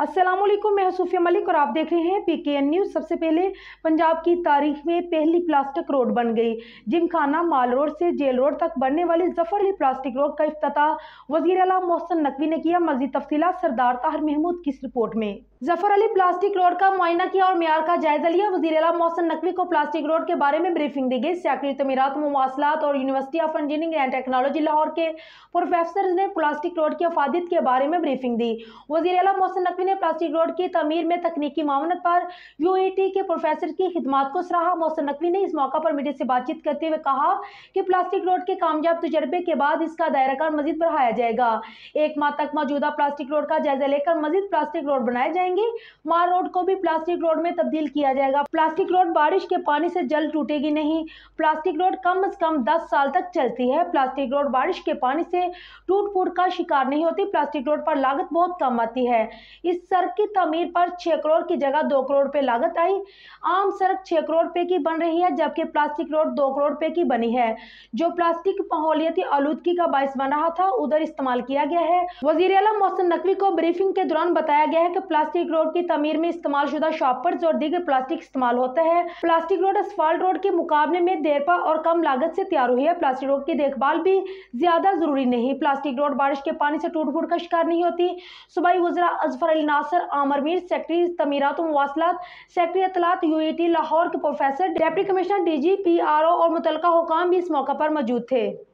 अस्सलाम वालेकुम मैं सूफिया मलिक और आप देख रहे हैं पी के एन न्यूज़ सबसे पहले पंजाब की तारीख में पहली प्लास्टिक रोड बन गई जिमखाना माल रोड से जेल रोड तक बनने वाली जफर अली प्लास्टिक रोड का अफ्ताह वजीर अला मोहसन नकवी ने किया मजीद तफसी सरदार ताहर महमूद की इस रिपोर्ट में जफर अली प्लास्टिक रोड का मुआयना किया और मैार का जायजा लिया वजी अला मोहसन नकवी को प्लास्टिक रोड के बारे में ब्रीफिंग दी गई सेक्रेटरी तमीरत मवासलात और university of engineering and technology Lahore के प्रोफेसर ने प्लास्टिक रोड की अफादत के बारे में ब्रीफिंग दी वजी अला मोहसन नकवी ने प्लास्टिक रोड की तमीर में तकनीकी मामनत पर यू ई टी के प्रोफेसर की खिदमत को सराहा मोहसन नकवी ने इस मौका पर मीडिया से बातचीत करते हुए कहा कि प्लास्टिक रोड के कामयाब तजर्बे के बाद इसका दायराकार मजीद बढ़ाया जाएगा एक माह तक मौजूदा प्लास्टिक रोड का जायजा लेकर मजीद प्लास्टिक रोड बनाया जाएगा करेंगे मार रोड को भी प्लास्टिक रोड में तब्दील किया जाएगा प्लास्टिक रोड बारिश के पानी से जल्द टूटेगी नहीं प्लास्टिक रोड कम अज कम दस साल तक चलती है प्लास्टिक रोड बारिश के पानी से टूट फूट का शिकार नहीं होती प्लास्टिक रोड पर लागत बहुत कम आती है इस सड़क की तमीर पर छः करोड़ की जगह दो करोड़ पे लागत आई आम सड़क छः करोड़ रुपये की बन रही है जबकि प्लास्टिक रोड दो करोड़ रुपये की बनी है जो प्लास्टिक माहौलियती आलूदगी का बायस बन रहा था उधर इस्तेमाल किया गया है वजीर अला मोहसिन नकवी को ब्रीफिंग के दौरान बताया गया है कि प्लास्टिक प्लास्टिक रोड की तमीर में इस्तेमाल शुदा शॉपर्स और दीगर प्लास्टिक इस्तेमाल होता है प्लास्टिक रोड असफाल्ट रोड के मुकाबले में देरपा और कम लागत से तैयार हुई है प्लास्टिक रोड की देखभाल भी ज्यादा जरूरी नहीं प्लास्टिक रोड बारिश के पानी से टूट फूट का शिकार नहीं होती सुबह गुजरा अजफर अली नासर आमर मीर सेक्रेटरी तमीरत मवासलात सेक्रेटरी अतलात यू लाहौर के professor deputy commissioner D G P R O और मुतल हुकाम भी इस मौका पर मौजूद थे